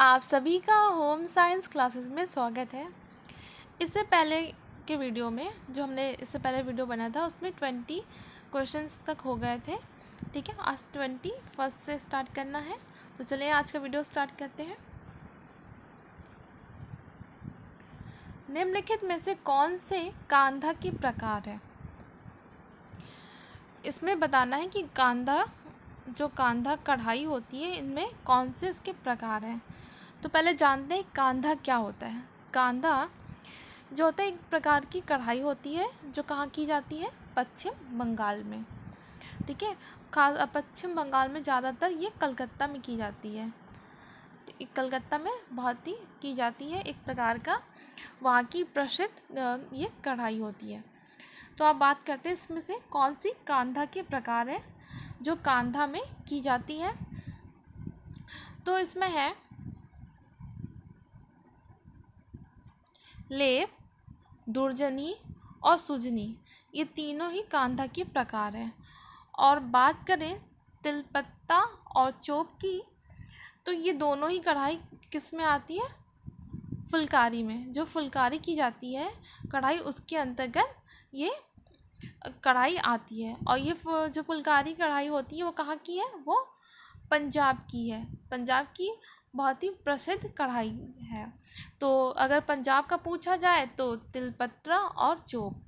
आप सभी का होम साइंस क्लासेस में स्वागत है इससे पहले के वीडियो में जो हमने इससे पहले वीडियो बना था उसमें ट्वेंटी क्वेश्चंस तक हो गए थे ठीक है आज ट्वेंटी फर्स्ट से स्टार्ट करना है तो चलिए आज का वीडियो स्टार्ट करते हैं निम्नलिखित में से कौन से कांधा के प्रकार है इसमें बताना है कि कांधा जो कांधा कढ़ाई होती है इनमें कौन से इसके प्रकार हैं तो पहले जानते हैं कांधा क्या होता है कांधा जो होता है एक प्रकार की कढ़ाई होती है जो कहाँ की जाती है पश्चिम बंगाल में ठीक है खास पश्चिम बंगाल में ज़्यादातर ये कलकत्ता में की जाती है कलकत्ता में बहुत ही की जाती है एक प्रकार का वहाँ की प्रसिद्ध ये कढ़ाई होती है तो आप बात करते हैं इसमें से कौन सी कांधा के प्रकार है जो कांधा में की जाती है तो इसमें है लेप दुर्जनी और सुजनी ये तीनों ही कांधा के प्रकार हैं और बात करें तिलपत्ता और चोप की तो ये दोनों ही कढ़ाई किस में आती है फुलकारी में जो फुलकारी की जाती है कढ़ाई उसके अंतर्गत ये कढ़ाई आती है और ये जो फुलकारी कढ़ाई होती है वो कहाँ की है वो पंजाब की है पंजाब की बहुत ही प्रसिद्ध कढ़ाई है तो अगर पंजाब का पूछा जाए तो तिलपत्रा और चोप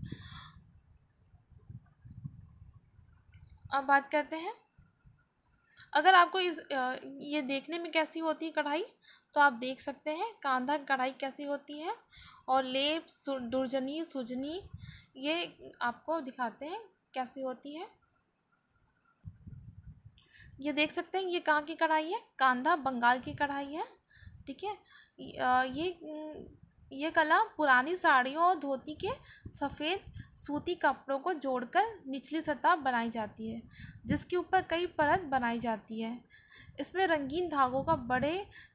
अब बात करते हैं अगर आपको इस ये देखने में कैसी होती है कढ़ाई तो आप देख सकते हैं कांधा कढ़ाई कैसी होती है और लेप दुर्जनी सुजनी ये आपको दिखाते हैं कैसी होती है ये देख सकते हैं ये कहाँ की कढ़ाई है कांधा बंगाल की कढ़ाई है ठीक है ये ये कला पुरानी साड़ियों और धोती के सफ़ेद सूती कपड़ों को जोड़कर निचली सतह बनाई जाती है जिसके ऊपर कई परत बनाई जाती है इसमें रंगीन धागों का बड़े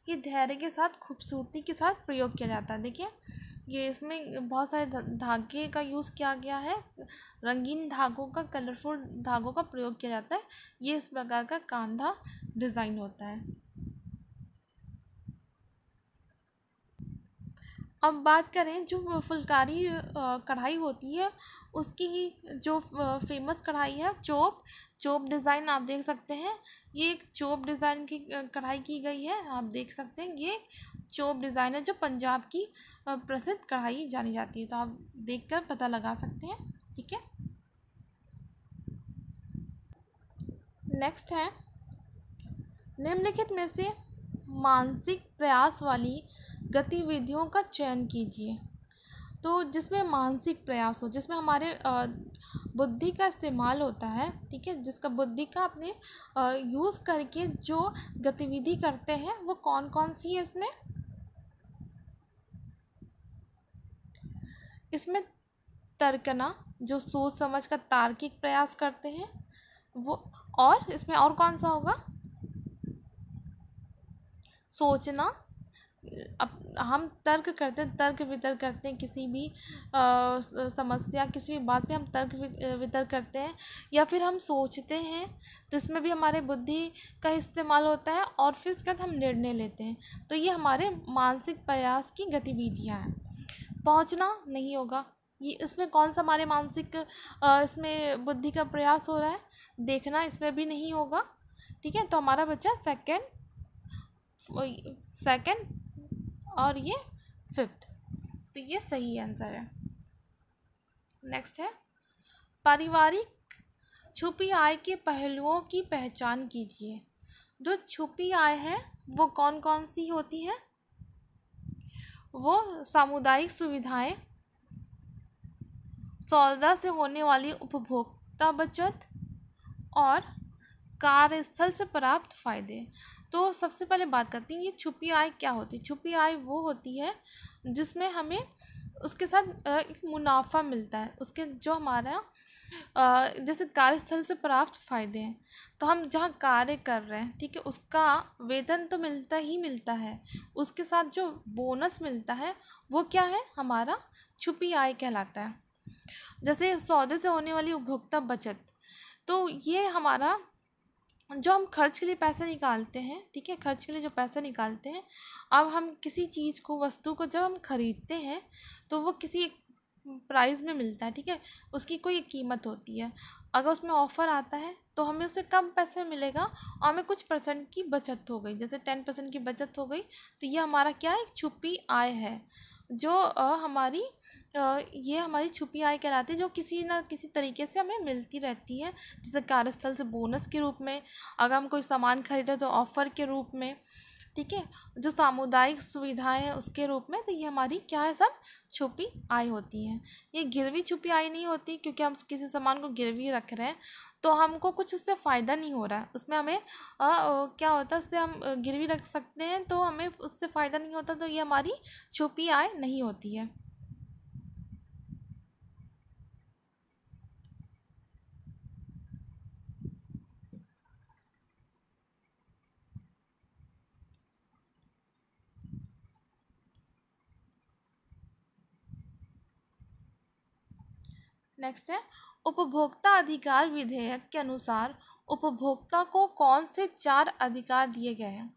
ही धैर्य के साथ खूबसूरती के साथ प्रयोग किया जाता है देखिए ये इसमें बहुत सारे धागे का यूज़ किया गया है रंगीन धागों का कलरफुल धागों का प्रयोग किया जाता है ये इस प्रकार का कांधा डिज़ाइन होता है अब बात करें जो फुलकारी कढ़ाई होती है उसकी ही जो फेमस कढ़ाई है चोप चोप डिज़ाइन आप देख सकते हैं ये एक चोप डिज़ाइन की कढ़ाई की गई है आप देख सकते हैं ये चोप डिज़ाइनर जो पंजाब की प्रसिद्ध कढ़ाई जानी जाती है तो आप देखकर पता लगा सकते हैं ठीक है नेक्स्ट है निम्नलिखित में से मानसिक प्रयास वाली गतिविधियों का चयन कीजिए तो जिसमें मानसिक प्रयास हो जिसमें हमारे बुद्धि का इस्तेमाल होता है ठीक है जिसका बुद्धि का अपने यूज़ करके जो गतिविधि करते हैं वो कौन कौन सी है इसमें इसमें तर्कना जो सोच समझ का तार्किक प्रयास करते हैं वो और इसमें और कौन सा होगा सोचना अब हम तर्क करते हैं तर्क वितर्क करते हैं किसी भी आ, समस्या किसी भी बात पे हम तर्क वितर्क करते हैं या फिर हम सोचते हैं तो इसमें भी हमारे बुद्धि का इस्तेमाल होता है और फिर इसके बाद हम निर्णय लेते हैं तो ये हमारे मानसिक प्रयास की गतिविधियाँ हैं पहुंचना नहीं होगा ये इसमें कौन सा हमारे मानसिक इसमें बुद्धि का प्रयास हो रहा है देखना इसमें भी नहीं होगा ठीक है तो हमारा बच्चा सेकेंड सेकेंड और ये फिफ्थ तो ये सही आंसर है नेक्स्ट है पारिवारिक छुपी आय के पहलुओं की पहचान कीजिए जो छुपी आय है वो कौन कौन सी होती है वो सामुदायिक सुविधाएं सौदा से होने वाली उपभोक्ता बचत और कार्यस्थल से प्राप्त फ़ायदे तो सबसे पहले बात करते हैं ये छुपी आय क्या होती है छुपी आय वो होती है जिसमें हमें उसके साथ एक मुनाफा मिलता है उसके जो हमारा जैसे कार्यस्थल से प्राप्त फ़ायदे हैं तो हम जहाँ कार्य कर रहे हैं ठीक है उसका वेतन तो मिलता ही मिलता है उसके साथ जो बोनस मिलता है वो क्या है हमारा छुपी आय कहलाता है जैसे सौदे से होने वाली उपभोक्ता बचत तो ये हमारा जो हम खर्च के लिए पैसे निकालते हैं ठीक है खर्च के लिए जो पैसा निकालते हैं अब हम किसी चीज़ को वस्तु को जब हम खरीदते हैं तो वो किसी एक प्राइस में मिलता है ठीक है उसकी कोई कीमत होती है अगर उसमें ऑफ़र आता है तो हमें उसे कम पैसे में मिलेगा और हमें कुछ परसेंट की बचत हो गई जैसे टेन परसेंट की बचत हो गई तो ये हमारा क्या है छुपी आय है जो हमारी ये हमारी छुपी आय कहलाती है जो किसी ना किसी तरीके से हमें मिलती रहती है जैसे कार्यस्थल से बोनस के रूप में अगर हम कोई सामान खरीदें तो ऑफ़र के रूप में ठीक है जो सामुदायिक सुविधाएं हैं उसके रूप में तो ये हमारी क्या है सब छुपी आय होती हैं ये गिरवी छुपी आय नहीं होती क्योंकि हम किसी सामान को गिरवी रख रहे हैं तो हमको कुछ उससे फ़ायदा नहीं हो रहा है उसमें हमें आ, आ, क्या होता है उससे हम गिरवी रख सकते हैं तो हमें उससे फ़ायदा नहीं होता तो ये हमारी छुपी आय नहीं होती है नेक्स्ट है उपभोक्ता अधिकार विधेयक के अनुसार उपभोक्ता को कौन से चार अधिकार दिए गए हैं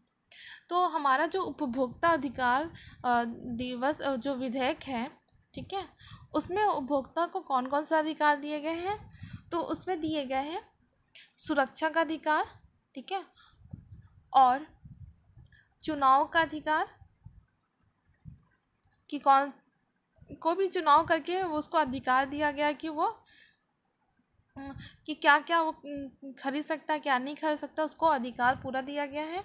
तो हमारा जो उपभोक्ता अधिकार दिवस जो विधेयक है ठीक है उसमें उपभोक्ता को कौन कौन से अधिकार दिए गए हैं तो उसमें दिए गए हैं सुरक्षा का अधिकार ठीक है और चुनाव का अधिकार कि कौन को भी चुनाव करके उसको अधिकार दिया गया कि वो कि क्या क्या वो खरीद सकता है क्या नहीं खरीद सकता उसको अधिकार पूरा दिया गया है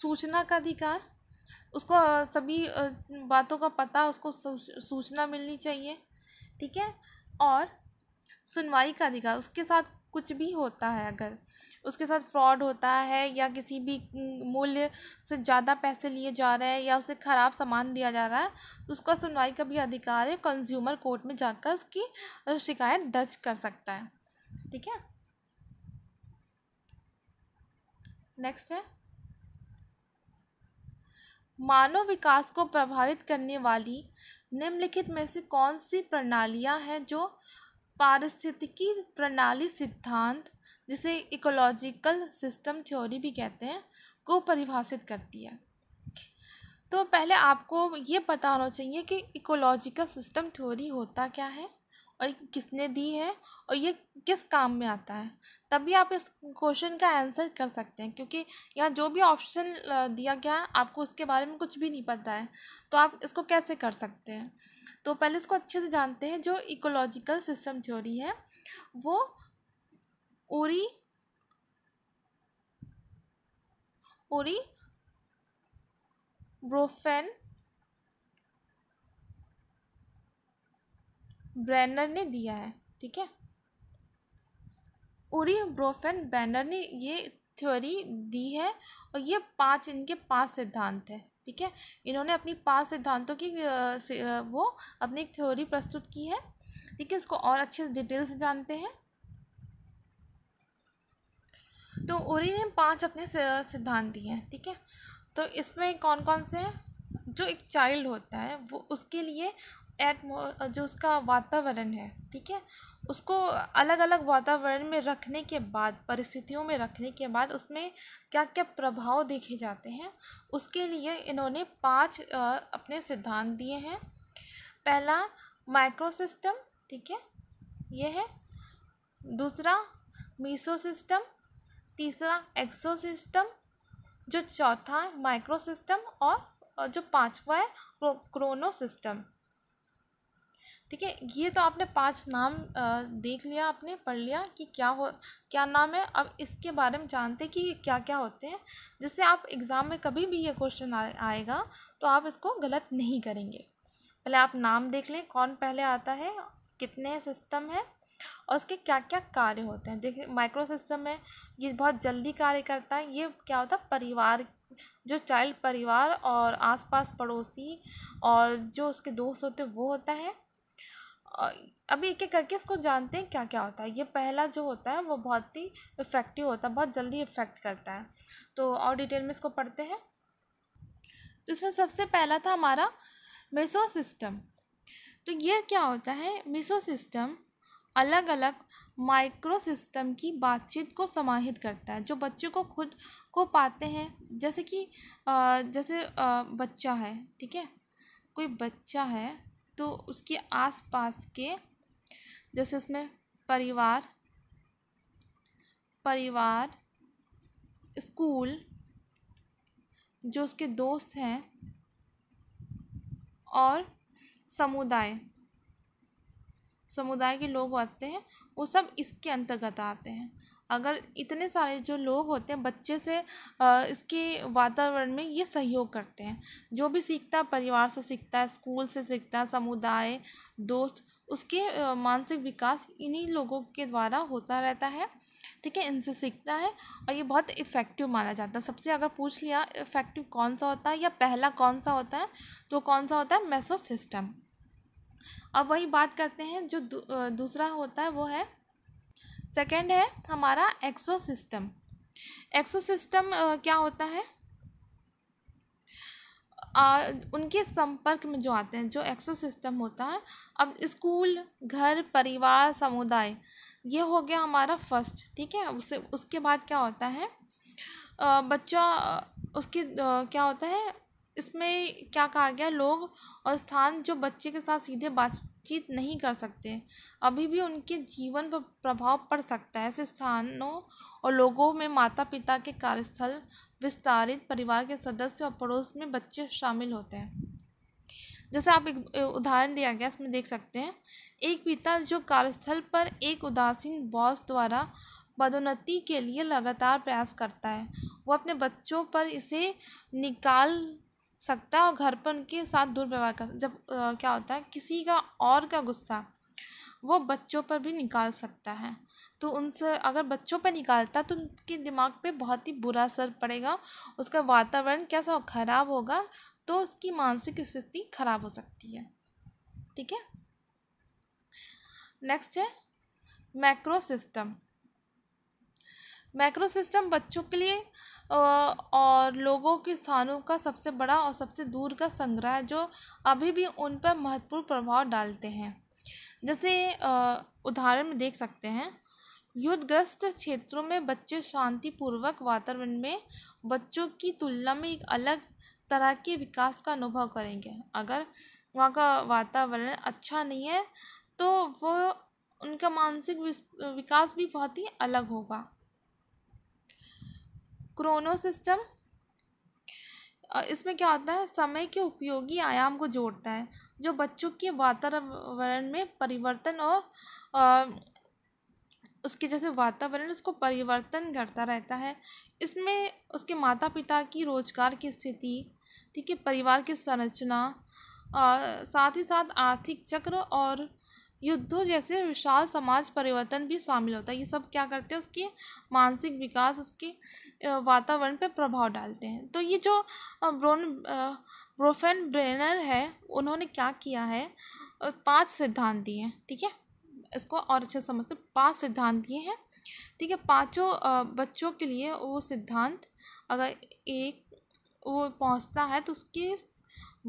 सूचना का अधिकार उसको सभी बातों का पता उसको सूचना मिलनी चाहिए ठीक है और सुनवाई का अधिकार उसके साथ कुछ भी होता है अगर उसके साथ फ्रॉड होता है या किसी भी मूल्य से ज़्यादा पैसे लिए जा रहे हैं या उसे ख़राब सामान दिया जा रहा है तो उसका सुनवाई का भी अधिकार है कंज्यूमर कोर्ट में जाकर उसकी शिकायत दर्ज कर सकता है ठीक है नेक्स्ट है मानव विकास को प्रभावित करने वाली निम्नलिखित में से कौन सी प्रणालियाँ हैं जो पारिस्थितिकी प्रणाली सिद्धांत जिसे इकोलॉजिकल सिस्टम थ्योरी भी कहते हैं को परिभाषित करती है तो पहले आपको ये पता होना चाहिए कि इकोलॉजिकल सिस्टम थ्योरी होता क्या है और किसने दी है और ये किस काम में आता है तभी आप इस क्वेश्चन का आंसर कर सकते हैं क्योंकि यहाँ जो भी ऑप्शन दिया गया है आपको उसके बारे में कुछ भी नहीं पता है तो आप इसको कैसे कर सकते हैं तो पहले इसको अच्छे से जानते हैं जो इकोलॉजिकल सिस्टम थ्योरी है वो ओरी ओरी ब्रोफेन ब्रैनर ने दिया है ठीक है ओरी ब्रोफेन ब्रैनर ने ये थ्योरी दी है और ये पांच इनके पांच सिद्धांत है ठीक है इन्होंने अपनी पांच सिद्धांतों की वो अपनी एक थ्योरी प्रस्तुत की है ठीक है इसको और अच्छे डिटेल से जानते हैं तो ओरी ने पांच अपने सिद्धांत दिए हैं ठीक है तो इसमें कौन कौन से हैं जो एक चाइल्ड होता है वो उसके लिए एटमो जो उसका वातावरण है ठीक है उसको अलग अलग वातावरण में रखने के बाद परिस्थितियों में रखने के बाद उसमें क्या क्या प्रभाव देखे जाते हैं उसके लिए इन्होंने पांच अपने सिद्धांत दिए हैं पहला माइक्रो सिस्टम ठीक है यह है दूसरा मीसो सिस्टम तीसरा एक्सोसिस्टम जो चौथा है माइक्रोसिस्टम और जो पांचवा है क्रोनोसिस्टम ठीक है ये तो आपने पांच नाम देख लिया आपने पढ़ लिया कि क्या हो क्या नाम है अब इसके बारे में जानते हैं कि ये क्या क्या होते हैं जिससे आप एग्ज़ाम में कभी भी ये क्वेश्चन आएगा तो आप इसको गलत नहीं करेंगे पहले आप नाम देख लें कौन पहले आता है कितने सिस्टम है और उसके क्या क्या कार्य होते हैं देखिए माइक्रो सिस्टम में ये बहुत जल्दी कार्य करता है ये क्या होता है परिवार जो चाइल्ड परिवार और आसपास पड़ोसी और जो उसके दोस्त होते हैं वो होता है अभी एक एक करके इसको जानते हैं क्या क्या होता है ये पहला जो होता है वो बहुत ही इफ़ेक्टिव होता है बहुत जल्दी इफ़ेक्ट करता है तो और डिटेल में इसको पढ़ते हैं तो इसमें सबसे पहला था हमारा मिसो सिस्टम तो ये क्या होता है मिसो सिस्टम अलग अलग माइक्रो सिस्टम की बातचीत को समाहित करता है जो बच्चों को खुद को पाते हैं जैसे कि जैसे बच्चा है ठीक है कोई बच्चा है तो उसके आसपास के जैसे उसमें परिवार परिवार स्कूल जो उसके दोस्त हैं और समुदाय समुदाय के लोग आते हैं वो सब इसके अंतर्गत आते हैं अगर इतने सारे जो लोग होते हैं बच्चे से इसके वातावरण में ये सहयोग करते हैं जो भी सीखता है परिवार से सीखता है स्कूल से सीखता है समुदाय दोस्त उसके मानसिक विकास इन्हीं लोगों के द्वारा होता रहता है ठीक है इनसे सीखता है और ये बहुत इफ़ेक्टिव माना जाता है सबसे अगर पूछ लिया इफ़ेक्टिव कौन सा होता है या पहला कौन सा होता है तो कौन सा होता है मेसो सिस्टम अब वही बात करते हैं जो दू, दूसरा होता है वो है सेकेंड है हमारा एक्सोसिस्टम एक्सोसिस्टम क्या होता है आ, उनके संपर्क में जो आते हैं जो एक्सोसिस्टम होता है अब स्कूल घर परिवार समुदाय ये हो गया हमारा फर्स्ट ठीक है उससे उसके बाद क्या होता है आ, बच्चा उसके क्या होता है इसमें क्या कहा गया लोग और स्थान जो बच्चे के साथ सीधे बातचीत नहीं कर सकते अभी भी उनके जीवन पर प्रभाव पड़ सकता है ऐसे स्थानों और लोगों में माता पिता के कार्यस्थल विस्तारित परिवार के सदस्य और पड़ोस में बच्चे शामिल होते हैं जैसे आप एक उदाहरण दिया गया इसमें देख सकते हैं एक पिता जो कार्यस्थल पर एक उदासीन बॉस द्वारा पदोन्नति के लिए लगातार प्रयास करता है वो अपने बच्चों पर इसे निकाल सकता है और घर पर उनके साथ दुर्व्यवहार कर जब आ, क्या होता है किसी का और का गुस्सा वो बच्चों पर भी निकाल सकता है तो उनसे अगर बच्चों पर निकालता तो उनके दिमाग पे बहुत ही बुरा असर पड़ेगा उसका वातावरण कैसा ख़राब होगा तो उसकी मानसिक स्थिति खराब हो सकती है ठीक है नेक्स्ट है मैक्रो सिस्टम मैक्रो सिस्टम बच्चों के लिए और लोगों के स्थानों का सबसे बड़ा और सबसे दूर का संग्रह जो अभी भी उन पर महत्वपूर्ण प्रभाव डालते हैं जैसे उदाहरण में देख सकते हैं युद्धग्रस्त क्षेत्रों में बच्चे शांतिपूर्वक वातावरण में बच्चों की तुलना में एक अलग तरह के विकास का अनुभव करेंगे अगर वहाँ का वातावरण अच्छा नहीं है तो वो उनका मानसिक विकास भी बहुत ही अलग होगा क्रोनो सिस्टम इसमें क्या होता है समय के उपयोगी आयाम को जोड़ता है जो बच्चों के वातावरण में परिवर्तन और आ, उसके जैसे वातावरण उसको परिवर्तन करता रहता है इसमें उसके माता पिता की रोजगार की स्थिति ठीक है परिवार की संरचना साथ ही साथ आर्थिक चक्र और युद्धों जैसे विशाल समाज परिवर्तन भी शामिल होता है ये सब क्या करते हैं उसके मानसिक विकास उसके वातावरण पर प्रभाव डालते हैं तो ये जो ब्रोन ब्रोफेन ब्रेनर है उन्होंने क्या किया है पांच सिद्धांत दिए हैं ठीक है इसको और अच्छे समझते पांच सिद्धांत दिए हैं ठीक है पांचों बच्चों के लिए वो सिद्धांत अगर एक वो पहुंचता है तो उसके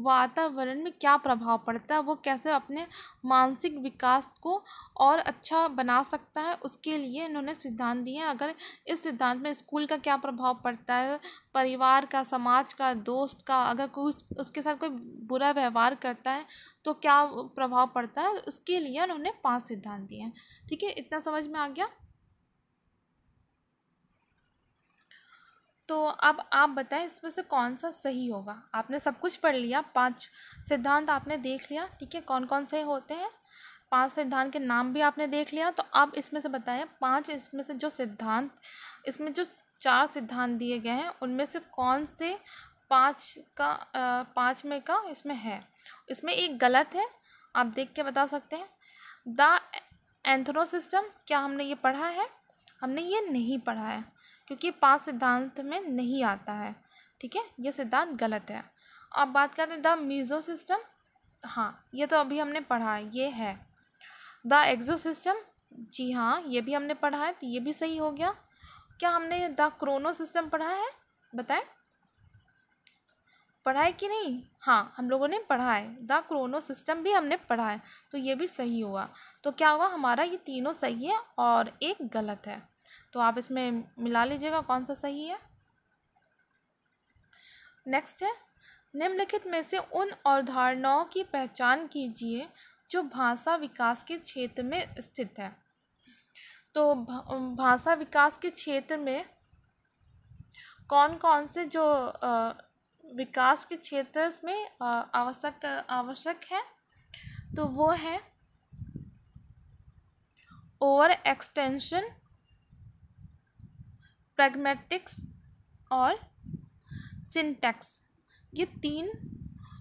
वातावरण में क्या प्रभाव पड़ता है वो कैसे अपने मानसिक विकास को और अच्छा बना सकता है उसके लिए इन्होंने सिद्धांत दिए हैं अगर इस सिद्धांत में स्कूल का क्या प्रभाव पड़ता है परिवार का समाज का दोस्त का अगर कोई उसके साथ कोई बुरा व्यवहार करता है तो क्या प्रभाव पड़ता है उसके लिए उन्होंने पांच सिद्धांत दिए हैं ठीक है इतना समझ में आ गया तो अब आप बताएं इसमें से कौन सा सही होगा आपने सब कुछ पढ़ लिया पांच सिद्धांत आपने देख लिया ठीक है कौन कौन से होते हैं पांच सिद्धांत के नाम भी आपने देख लिया तो अब इसमें से बताएं पांच इसमें से जो सिद्धांत इसमें जो चार सिद्धांत दिए गए हैं उनमें से कौन से पाँच का पाँच में का इसमें है इसमें एक गलत है आप देख के बता सकते हैं द एंथनो सिस्टम क्या हमने ये पढ़ा है हमने ये नहीं पढ़ा है क्योंकि पाँच सिद्धांत में नहीं आता है ठीक है ये सिद्धांत गलत है अब बात करते हैं द मीज़ो सिस्टम हाँ ये तो अभी हमने पढ़ा है ये है द एग्ज़ो सिस्टम जी हाँ ये भी हमने पढ़ा है तो ये भी सही हो गया क्या हमने द क्रोनो सिस्टम पढ़ा है बताएं पढ़ा है कि नहीं हाँ हम लोगों ने पढ़ा है द क्रोनो सिस्टम भी हमने पढ़ा है तो ये भी सही हुआ तो क्या हुआ हमारा ये तीनों सही है और एक गलत है तो आप इसमें मिला लीजिएगा कौन सा सही है नेक्स्ट है निम्नलिखित में से उन अवधारणाओं की पहचान कीजिए जो भाषा विकास के क्षेत्र में स्थित है तो भाषा विकास के क्षेत्र में कौन कौन से जो विकास के क्षेत्र में आवश्यक आवश्यक है तो वो है ओवर एक्सटेंशन प्रैग्मेटिक्स और सिंटैक्स ये तीन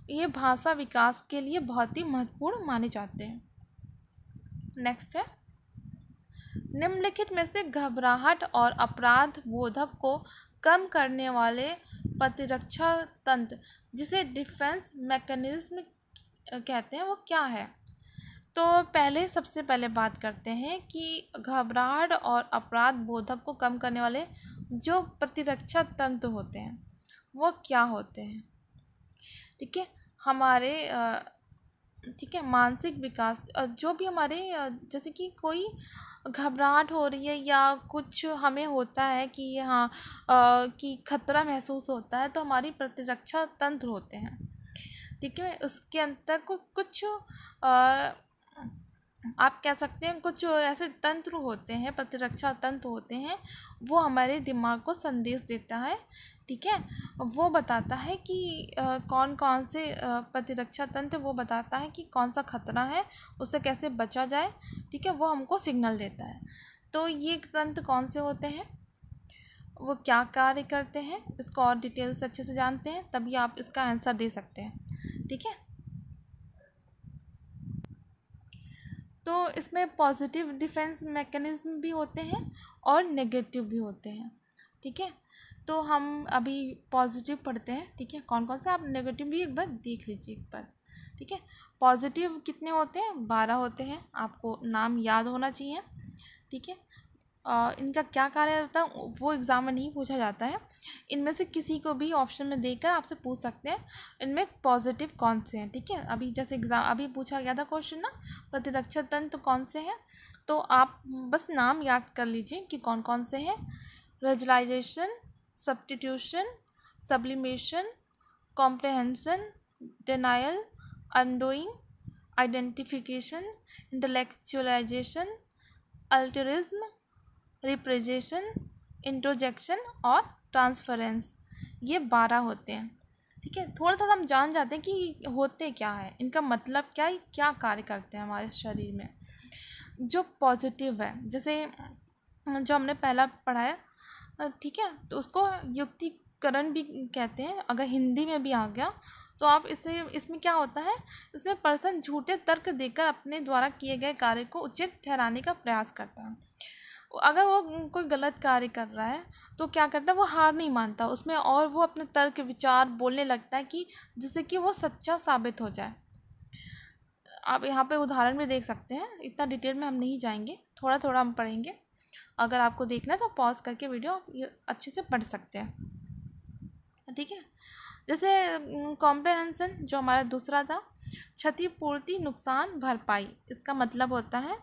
ये भाषा विकास के लिए बहुत ही महत्वपूर्ण माने जाते हैं नेक्स्ट है निम्नलिखित में से घबराहट और अपराध बोधक को कम करने वाले प्रतिरक्षा तंत्र जिसे डिफेंस मैकेनिज्म कहते हैं वो क्या है तो पहले सबसे पहले बात करते हैं कि घबराहट और अपराध बोधक को कम करने वाले जो प्रतिरक्षा तंत्र होते हैं वो क्या होते हैं ठीक है हमारे ठीक है मानसिक विकास जो भी हमारे जैसे कि कोई घबराहट हो रही है या कुछ हमें होता है कि हाँ कि खतरा महसूस होता है तो हमारी प्रतिरक्षा तंत्र होते हैं ठीक है उसके अंतर को कुछ आ, आप कह सकते हैं कुछ ऐसे तंत्र होते हैं प्रतिरक्षा तंत्र होते हैं वो हमारे दिमाग को संदेश देता है ठीक है वो बताता है कि आ, कौन कौन से प्रतिरक्षा तंत्र वो बताता है कि कौन सा खतरा है उससे कैसे बचा जाए ठीक है वो हमको सिग्नल देता है तो ये तंत्र कौन से होते हैं वो क्या कार्य करते हैं इसको और डिटेल से अच्छे से जानते हैं तभी आप इसका आंसर दे सकते हैं ठीक है तो इसमें पॉजिटिव डिफेंस मैकेनिज़्म भी होते हैं और नेगेटिव भी होते हैं ठीक है तो हम अभी पॉजिटिव पढ़ते हैं ठीक है कौन कौन सा आप नेगेटिव भी एक बार देख लीजिए एक बार ठीक है पॉजिटिव कितने होते हैं बारह होते हैं आपको नाम याद होना चाहिए ठीक है इनका क्या कार्य होता है वो एग्ज़ाम में नहीं पूछा जाता है इनमें से किसी को भी ऑप्शन में देकर आपसे पूछ सकते हैं इनमें पॉजिटिव कौन से हैं ठीक है थीके? अभी जैसे एग्ज़ाम अभी पूछा गया था क्वेश्चन ना प्रतिरक्षा तंत्र तो कौन से हैं तो आप बस नाम याद कर लीजिए कि कौन कौन से हैं rationalisation substitution sublimation compensation denial undoing identification intellectualisation altruism repression introjection और ट्रांसफरेंस ये बारह होते हैं ठीक है थोड़ा थोड़ा हम जान जाते हैं कि होते क्या है इनका मतलब क्या है क्या कार्य करते हैं हमारे शरीर में जो पॉजिटिव है जैसे जो हमने पहला पढ़ाया ठीक है तो उसको युक्तिकरण भी कहते हैं अगर हिंदी में भी आ गया तो आप इसे इसमें क्या होता है इसमें पर्सन झूठे तर्क देकर अपने द्वारा किए गए कार्य को उचित ठहराने का प्रयास करता है अगर वो कोई गलत कार्य कर रहा है तो क्या करता है वो हार नहीं मानता उसमें और वो अपने तर्क विचार बोलने लगता है कि जिससे कि वो सच्चा साबित हो जाए आप यहाँ पे उदाहरण भी देख सकते हैं इतना डिटेल में हम नहीं जाएंगे थोड़ा थोड़ा हम पढ़ेंगे अगर आपको देखना है तो पॉज करके वीडियो अच्छे से पढ़ सकते हैं ठीक है जैसे कॉम्प्रहेंसन जो हमारा दूसरा था क्षतिपूर्ति नुकसान भरपाई इसका मतलब होता है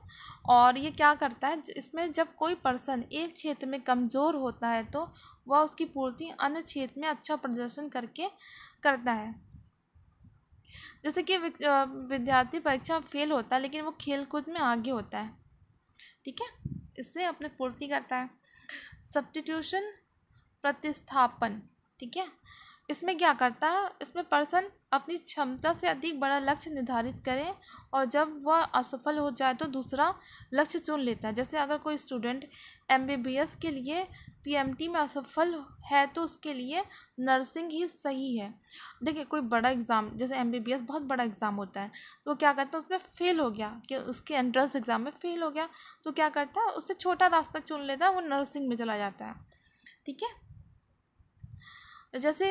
और ये क्या करता है इसमें जब कोई पर्सन एक क्षेत्र में कमज़ोर होता है तो वह उसकी पूर्ति अन्य क्षेत्र में अच्छा प्रदर्शन करके करता है जैसे कि विद्यार्थी परीक्षा फेल होता है लेकिन वो खेल कूद में आगे होता है ठीक है इससे अपने पूर्ति करता है सब्सटीट्यूशन प्रतिस्थापन ठीक है इसमें क्या करता है इसमें पर्सन अपनी क्षमता से अधिक बड़ा लक्ष्य निर्धारित करें और जब वह असफल हो जाए तो दूसरा लक्ष्य चुन लेता है जैसे अगर कोई student M B B S के लिए पी एम टी में असफल है तो उसके लिए नर्सिंग ही सही है देखिए कोई बड़ा एग्ज़ाम जैसे एम बी बी एस बहुत बड़ा एग्ज़ाम होता है तो क्या करता है उसमें फ़ेल हो गया कि उसके एंट्रेंस एग्ज़ाम में फ़ेल हो गया तो क्या करता है उससे छोटा रास्ता चुन लेता है वो नर्सिंग में चला जाता है ठीक है जैसे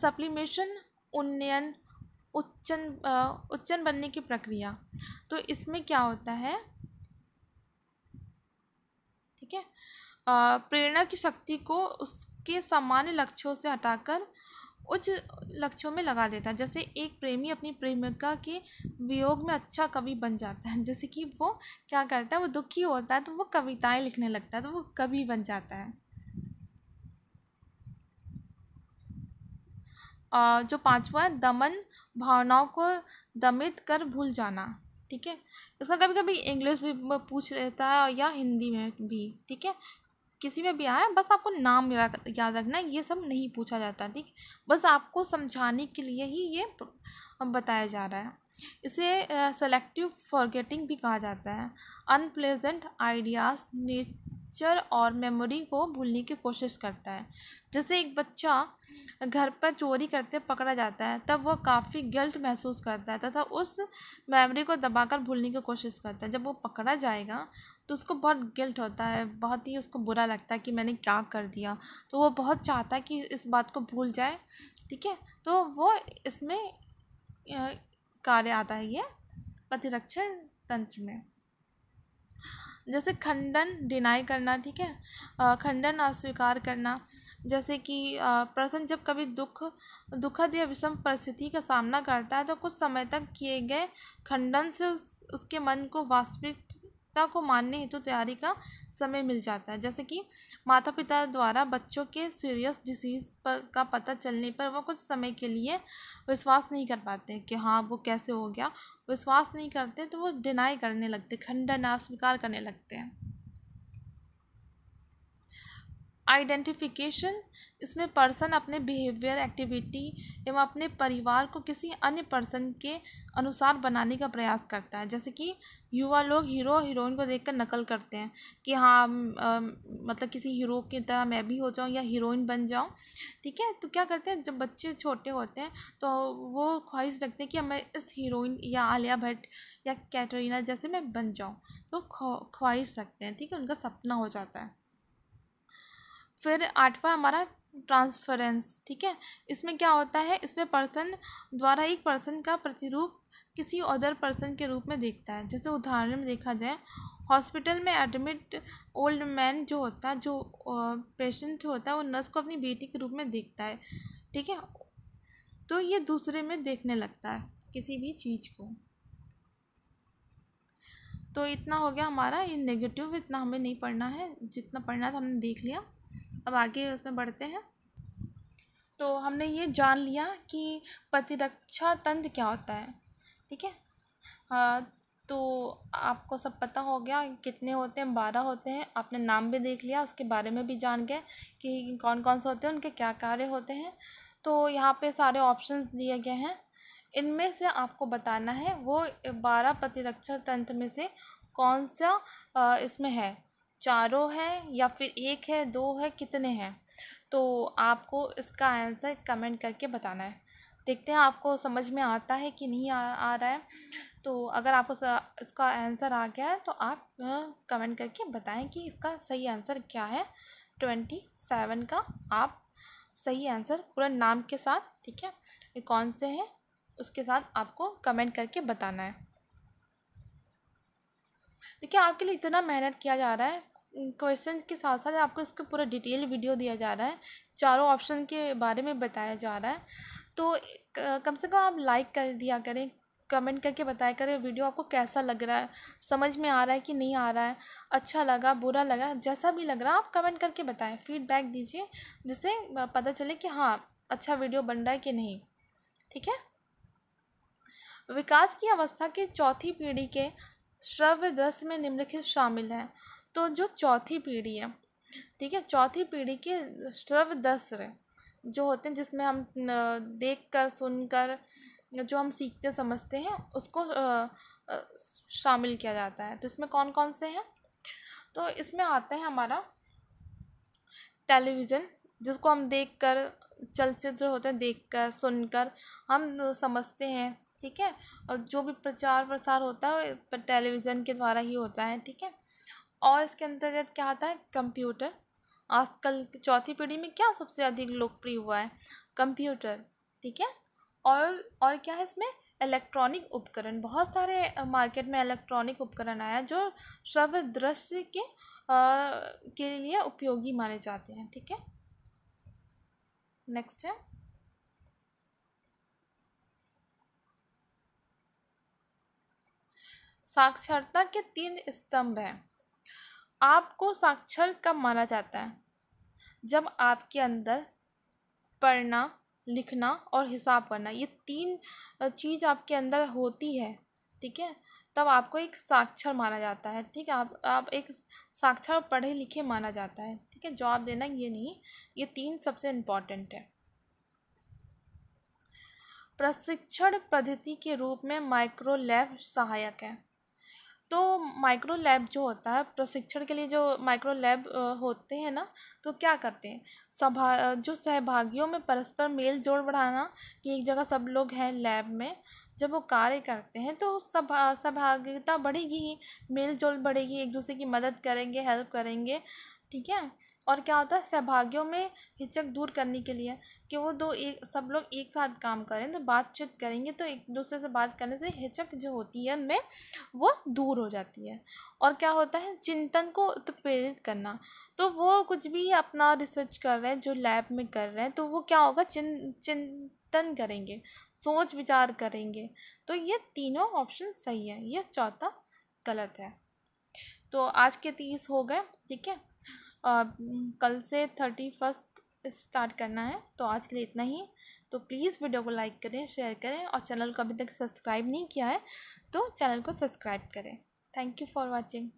सप्लीमेशन उन्नयन उच्चन उच्चन बनने की प्रक्रिया तो इसमें क्या होता है ठीक है प्रेरणा की शक्ति को उसके सामान्य लक्ष्यों से हटाकर उच्च लक्ष्यों में लगा देता है जैसे एक प्रेमी अपनी प्रेमिका के वियोग में अच्छा कवि बन जाता है जैसे कि वो क्या करता है वो दुखी होता है तो वो कविताएं लिखने लगता है तो वो कवि बन जाता है जो पाँचवा है दमन भावनाओं को दमित कर भूल जाना ठीक है इसका कभी कभी इंग्लिश भी पूछ लेता है या हिंदी में भी ठीक है किसी में भी आया बस आपको नाम याद रखना ये सब नहीं पूछा जाता ठीक बस आपको समझाने के लिए ही ये बताया जा रहा है इसे सेलेक्टिव फॉरगेटिंग भी कहा जाता है अनप्लेजेंट आइडियाज़ पिक्चर और मेमोरी को भूलने की कोशिश करता है जैसे एक बच्चा घर पर चोरी करते पकड़ा जाता है तब वह काफ़ी गिल्ट महसूस करता है तथा उस मेमोरी को दबाकर भूलने की कोशिश करता है जब वो पकड़ा जाएगा तो उसको बहुत गिल्ट होता है बहुत ही उसको बुरा लगता है कि मैंने क्या कर दिया तो वो बहुत चाहता है कि इस बात को भूल जाए ठीक है तो वो इसमें कार्य आता है ये प्रतिरक्षण तंत्र में जैसे खंडन डिनाई करना ठीक है खंडन अस्वीकार करना जैसे कि पर्सन जब कभी दुख दुखद या विषम परिस्थिति का सामना करता है तो कुछ समय तक किए गए खंडन से उस, उसके मन को वास्तविकता को मानने हेतु तो तैयारी का समय मिल जाता है जैसे कि माता पिता द्वारा बच्चों के सीरियस डिसीज़ पर का पता चलने पर वो कुछ समय के लिए विश्वास नहीं कर पाते कि हाँ वो कैसे हो गया विश्वास नहीं करते तो वो डिनाई करने लगते खंडन अस्वीकार करने लगते हैं आइडेंटिफिकेशन इसमें पर्सन अपने बिहेवियर एक्टिविटी एवं अपने परिवार को किसी अन्य पर्सन के अनुसार बनाने का प्रयास करता है जैसे कि युवा लोग हीरो हीरोइन को देखकर नकल करते हैं कि हाँ आ, मतलब किसी हीरो की तरह मैं भी हो जाऊँ या हीरोइन बन जाऊँ ठीक है तो क्या करते हैं जब बच्चे छोटे होते हैं तो वो ख्वाहिश रखते हैं कि मैं इस हीरोइन या आलिया भट्ट या कैटरीना जैसे मैं बन जाऊँ तो ख्वाहिश रखते हैं ठीक है उनका सपना हो जाता है फिर आठवां हमारा ट्रांसफरेंस ठीक है इसमें क्या होता है इसमें पर्सन द्वारा एक पर्सन का प्रतिरूप किसी अदर पर्सन के रूप में देखता है जैसे उदाहरण में देखा जाए हॉस्पिटल में एडमिट ओल्ड मैन जो होता है जो पेशेंट होता है वो नर्स को अपनी बेटी के रूप में देखता है ठीक है तो ये दूसरे में देखने लगता है किसी भी चीज़ को तो इतना हो गया हमारा ये नेगेटिव इतना हमें नहीं पढ़ना है जितना पढ़ना था हमने देख लिया अब आगे उसमें बढ़ते हैं तो हमने ये जान लिया कि प्रतिरक्षा तंत्र क्या होता है ठीक है हाँ तो आपको सब पता हो गया कितने होते हैं बारह होते हैं आपने नाम भी देख लिया उसके बारे में भी जान गए कि कौन कौन से होते हैं उनके क्या कार्य होते हैं तो यहाँ पे सारे ऑप्शंस दिए गए हैं इनमें से आपको बताना है वो बारह प्रतिरक्षा तंत्र में से कौन सा इसमें है चारों हैं या फिर एक है दो है कितने हैं तो आपको इसका आंसर कमेंट करके बताना है देखते हैं आपको समझ में आता है कि नहीं आ, आ रहा है तो अगर आपको इसका आंसर आ गया है तो आप कमेंट करके बताएं कि इसका सही आंसर क्या है ट्वेंटी सेवन का आप सही आंसर पूरा नाम के साथ ठीक है ये कौन से हैं उसके साथ आपको कमेंट करके बताना है देखिए आपके लिए इतना मेहनत किया जा रहा है क्वेश्चन के साथ साथ आपको इसका पूरा डिटेल वीडियो दिया जा रहा है चारों ऑप्शन के बारे में बताया जा रहा है तो कम से कम आप लाइक कर दिया करें कमेंट करके बताया करें वीडियो आपको कैसा लग रहा है समझ में आ रहा है कि नहीं आ रहा है अच्छा लगा बुरा लगा जैसा भी लग रहा है आप कमेंट करके बताएं फीडबैक दीजिए जिससे पता चले कि हाँ अच्छा वीडियो बन रहा है कि नहीं ठीक है विकास की अवस्था के चौथी पीढ़ी के श्रव्य दस में निम्नलिखित शामिल हैं तो जो चौथी पीढ़ी है ठीक है चौथी पीढ़ी के दस्र जो होते हैं जिसमें हम देख कर सुन कर जो हम सीखते समझते हैं उसको शामिल किया जाता है तो इसमें कौन कौन से हैं तो इसमें आता है हमारा टेलीविज़न जिसको हम देख कर चलचित्र होते हैं देख कर सुन कर हम समझते हैं ठीक है और जो भी प्रचार प्रसार होता है टेलीविज़न के द्वारा ही होता है ठीक है और इसके अंतर्गत क्या आता है कंप्यूटर आजकल चौथी पीढ़ी में क्या सबसे अधिक लोकप्रिय हुआ है कंप्यूटर ठीक है और और क्या है इसमें इलेक्ट्रॉनिक उपकरण बहुत सारे मार्केट में इलेक्ट्रॉनिक उपकरण आया जो श्रव दृश्य के आ, के लिए उपयोगी माने जाते हैं ठीक है नेक्स्ट है साक्षरता के तीन स्तंभ हैं आपको साक्षर कब माना जाता है जब आपके अंदर पढ़ना लिखना और हिसाब करना ये तीन चीज़ आपके अंदर होती है ठीक है तब आपको एक साक्षर माना जाता है ठीक है आप आप एक साक्षर पढ़े लिखे माना जाता है ठीक है जॉब देना ये नहीं ये तीन सबसे इम्पॉर्टेंट है प्रशिक्षण पद्धति के रूप में माइक्रोलैब सहायक है तो माइक्रो लैब जो होता है प्रशिक्षण के लिए जो माइक्रो लैब होते हैं ना तो क्या करते हैं सभा जो सहभागियों में परस्पर मेल जोड़ बढ़ाना कि एक जगह सब लोग हैं लैब में जब वो कार्य करते हैं तो सभा सहभागिता बढ़ेगी ही मेल जोल बढ़ेगी एक दूसरे की मदद करेंगे हेल्प करेंगे ठीक है और क्या होता है सहभागियों में हिचक दूर करने के लिए कि वो दो एक सब लोग एक साथ काम करें तो बातचीत करेंगे तो एक दूसरे से बात करने से हिचक जो होती है उनमें वो दूर हो जाती है और क्या होता है चिंतन को उत्प्रेरित करना तो वो कुछ भी अपना रिसर्च कर रहे हैं जो लैब में कर रहे हैं तो वो क्या होगा चिं चिंतन करेंगे सोच विचार करेंगे तो ये तीनों ऑप्शन सही है ये चौथा गलत है तो आज के तीस हो गए ठीक है कल से थर्टी फर्स्ट स्टार्ट करना है तो आज के लिए इतना ही तो प्लीज़ वीडियो को लाइक करें शेयर करें और चैनल को अभी तक सब्सक्राइब नहीं किया है तो चैनल को सब्सक्राइब करें थैंक यू फॉर वॉचिंग